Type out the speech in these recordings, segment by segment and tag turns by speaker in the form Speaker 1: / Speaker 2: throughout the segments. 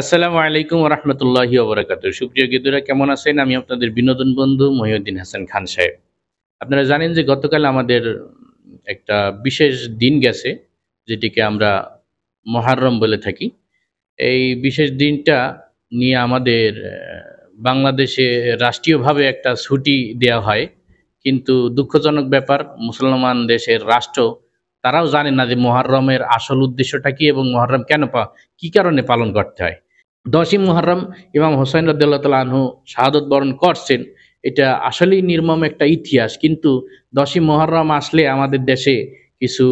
Speaker 1: আসসালামু আলাইকুম রহমতুল্লাহি ওবরাকাত সুপ্রিয় গীতরা কেমন আছেন আমি আপনাদের বিনোদন বন্ধু মহিউদ্দিন হাসান খান সাহেব আপনারা জানেন যে গতকাল আমাদের একটা বিশেষ দিন গেছে যেটিকে আমরা মহারম বলে থাকি এই বিশেষ দিনটা নিয়ে আমাদের বাংলাদেশে রাষ্ট্রীয়ভাবে একটা ছুটি দেওয়া হয় কিন্তু দুঃখজনক ব্যাপার মুসলমান দেশের রাষ্ট্র তারাও জানে না যে মহারমের আসল উদ্দেশ্যটা কি এবং মহারম কেন পা কী কারণে পালন করতে হয় দশই মুহরম ইমাম হোসেন রদুল্লাহ তাল আনহু শাহাদত বরণ করছেন এটা আসলেই নির্মম একটা ইতিহাস কিন্তু দশই মোহরম আসলে আমাদের দেশে কিছু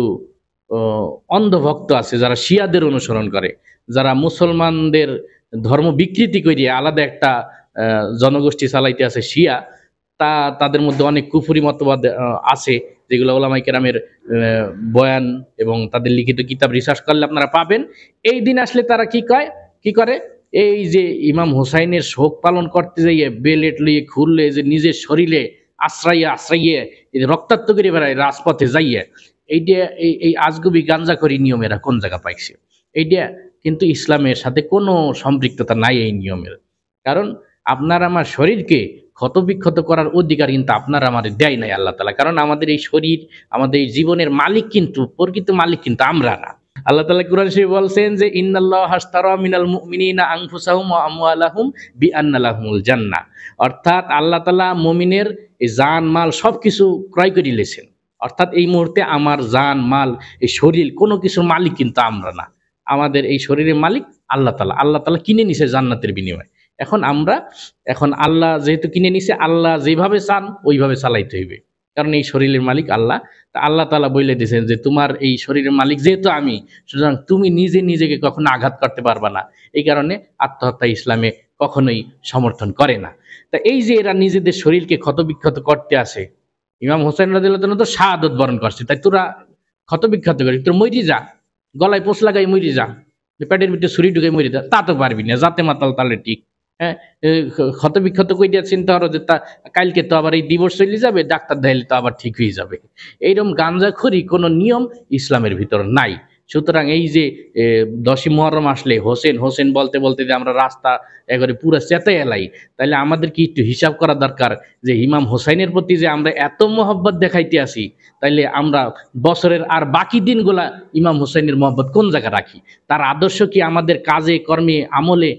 Speaker 1: অন্ধভক্ত আছে যারা শিয়াদের অনুসরণ করে যারা মুসলমানদের ধর্ম বিকৃতি করিয়ে আলাদা একটা জনগোষ্ঠী চালাইতে আছে শিয়া তা তাদের মধ্যে অনেক কুফুরি মতবাদ আছে যেগুলো ওলামাই কেরামের বয়ান এবং তাদের লিখিত কিতাব রিসার্চ করলে আপনারা পাবেন এই দিন আসলে তারা কি কয় কি করে এই যে ইমাম হুসাইনের শোক পালন করতে যাইয়ে বেলেট লিয়ে খুললে যে নিজের শরীরে আশ্রাইয়ে আশ্রাইয়ে রক্তাক্ত করে বেড়ায় রাজপথে যাইয়ে এইটা এই এই আজগুবি গাঞ্জা করি নিয়মেরা কোন জায়গা পাইছে এইটা কিন্তু ইসলামের সাথে কোনো সম্পৃক্ততা নাই এই নিয়মের কারণ আপনার আমার শরীরকে ক্ষতবিক্ষত করার অধিকার কিন্তু আপনার আমাদের দেয় নাই আল্লাহ তালা কারণ আমাদের এই শরীর আমাদের এই জীবনের মালিক কিন্তু প্রকৃত মালিক কিন্তু আমরা না আল্লাহ তালা কুরআন শরীফ বলছেন যে ইন্নাল্লাহ হাস্তারা মিনাল মুমিনিনা আংফুসাহুম ওয়া আমওয়ালাহুম বিআন্নালাহুমুল জান্নাহ অর্থাৎ আল্লাহ তালা মুমিনের জান মাল সব কিছু ক্রয় করে অর্থাৎ এই মুহূর্তে আমার জান মাল এই শরীর কোনো কিছুর মালিক কিন্তু আমরা না আমাদের এই শরীরের মালিক আল্লাহ তালা আল্লাহ তালা কিনে নিছে জান্নাতের বিনিময়ে এখন আমরা এখন আল্লাহ যেহেতু কিনে নিছে আল্লাহ যেভাবে চান ওইভাবে চালাইতে হইবে কারণ এই শরীরের মালিক আল্লাহ তা আল্লাহ তালা বলে দিয়েছেন যে তোমার এই শরীরের মালিক যেহেতু আমি সুতরাং তুমি নিজে নিজেকে কখনো আঘাত করতে পারবা না এই কারণে আত্মহত্যা ইসলামে কখনোই সমর্থন করে না তা এই যে এরা নিজেদের শরীরকে ক্ষতবিক্ষত করতে আসে ইমাম হোসেন রাজিল্লা তো শাহাদত বরণ করছে তাই তোরা ক্ষতবিক্ষত করিস তোর মরি যা গলায় পোষ লাগাই মরি যা পেটের ভিতরে ছুরি ঢুকে মরি যা তা তো পারবি না যাতে মাতাল তালে ঠিক হ্যাঁ ক্ষতবিক্ষত কইটা চিন্তা করো যে তা কালকে তো আবার এই ডিভোর্স চলে যাবে ডাক্তার দেখলে তো আবার ঠিক হয়ে যাবে এইরকম গাঞ্জাখড়ি কোনো নিয়ম ইসলামের ভিতর নাই সুতরাং এই যে দশই মহরম আসলে হোসেন হোসেন বলতে বলতে যে আমরা রাস্তা একবারে পুরো চেতে এলাই তাহলে আমাদের কি একটু হিসাব করা দরকার যে ইমাম হোসাইনের প্রতি যে আমরা এত মহব্বত দেখাইতে আসি তাইলে আমরা বছরের আর বাকি দিনগুলা ইমাম হোসাইনের মহব্বত কোন জায়গায় রাখি তার আদর্শ কি আমাদের কাজে কর্মে আমলে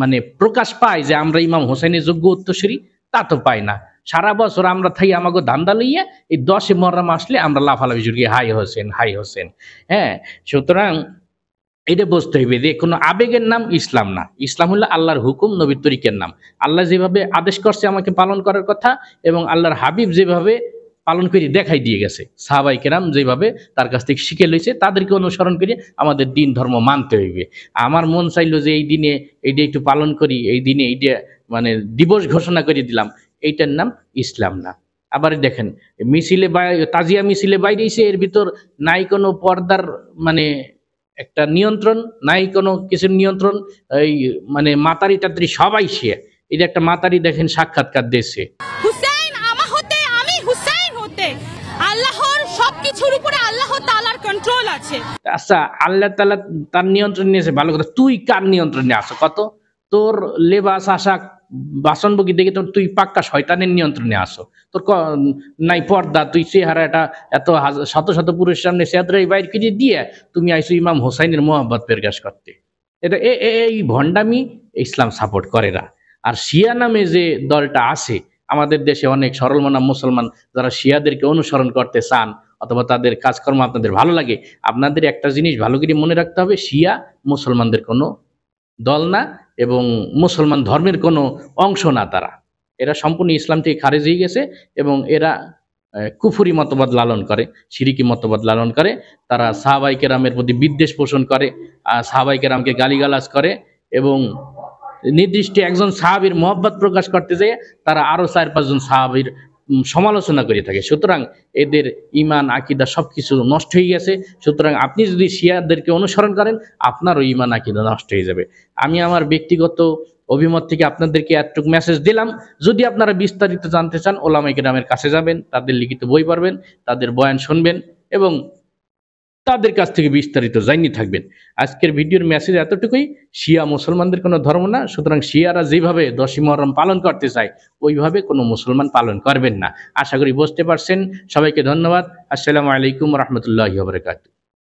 Speaker 1: মানে প্রকাশ পায় যে আমরা ইমাম হোসেনের যোগ্য উত্তরসূরি তা তো পাই না সারা বছর আমরা থাই আমাকে দান্দা লইয়া এই দশে মহরম আসলে আমরা লাফালাফি জুড়ি হাই হোসেন হাই হোসেন হ্যাঁ সুতরাং এটা বুঝতে হইবে যে কোনো আবেগের নাম ইসলাম না ইসলাম হলো আল্লাহর হুকুম নবী তরিকের নাম আল্লাহ যেভাবে আদেশ করছে আমাকে পালন করার কথা এবং আল্লাহর হাবিব যেভাবে পালন করে দেখাই দিয়ে গেছে সাহাবাই কেরাম যেভাবে তার কাছ থেকে শিখে লইছে তাদেরকে অনুসরণ করে আমাদের দিন ধর্ম মানতে হইবে আমার মন চাইলো যে এই দিনে এইটা একটু পালন করি এই দিনে এইটা মানে দিবস ঘোষণা করে দিলাম এইটার নাম ইসলাম না আবার দেখেন মিছিলে তাজিয়া মিছিলে বাইরেছে এর ভিতর নাই কোনো পর্দার মানে একটা নিয়ন্ত্রণ নাই কোনো কিছু নিয়ন্ত্রণ এই মানে মাতারি টাতারি সবাই সে এই একটা মাতারি দেখেন সাক্ষাৎকার দিয়েছে কন্ট্রোল আছে আচ্ছা আল্লাহ তালা তার নিয়ন্ত্রণ নিয়েছে ভালো কথা তুই কার নিয়ন্ত্রণে আসো কত তোর লেবাস আশা বাসন বগি দেখে তোর তুই পাক্কা শয়তানের নিয়ন্ত্রণে আসো তোর নাই পর্দা তুই চেহারা এটা এত শত শত পুরুষের সামনে চেহারাই বাইর করে দিয়ে তুমি আইসো ইমাম হোসাইনের মোহাম্মত প্রকাশ করতে এটা এই ভণ্ডামি ইসলাম সাপোর্ট করে না আর শিয়া নামে যে দলটা আছে আমাদের দেশে অনেক সরল মুসলমান যারা শিয়াদেরকে অনুসরণ করতে চান অথবা তাদের কাজকর্ম আপনাদের ভালো লাগে আপনাদের একটা জিনিস ভালো করে মনে রাখতে হবে শিয়া মুসলমানদের কোনো দল না এবং মুসলমান ধর্মের কোনো অংশ না তারা এরা সম্পূর্ণ ইসলাম থেকে খারেজ হয়ে গেছে এবং এরা কুফুরি মতবাদ লালন করে সিরিকি মতবাদ লালন করে তারা সাহাবাই কেরামের প্রতি বিদ্বেষ পোষণ করে সাহাবাই কেরামকে গালিগালাজ করে এবং নির্দিষ্ট একজন সাহাবির মহব্বত প্রকাশ করতে যেয়ে তারা আরও চার পাঁচজন সাহাবির সমালোচনা করে থাকে সুতরাং এদের ইমান আকিদা সব কিছু নষ্ট হয়ে গেছে সুতরাং আপনি যদি শিয়াদেরকে অনুসরণ করেন আপনারও ইমান আকিদা নষ্ট হয়ে যাবে আমি আমার ব্যক্তিগত অভিমত থেকে আপনাদেরকে এতটুকু মেসেজ দিলাম যদি আপনারা বিস্তারিত জানতে চান ওলামাই নামের কাছে যাবেন তাদের লিখিত বই পড়বেন তাদের বয়ান শুনবেন এবং তাদের কাছ থেকে বিস্তারিত জানিয়ে থাকবেন আজকের ভিডিওর মেসেজ এতটুকুই শিয়া মুসলমানদের কোনো ধর্ম না সুতরাং শিয়ারা যেভাবে দশী মহরম পালন করতে চায় ওইভাবে কোনো মুসলমান পালন করবেন না আশা করি বুঝতে পারছেন সবাইকে ধন্যবাদ আসসালামু আলাইকুম রহমতুল্লাহ বরকাতু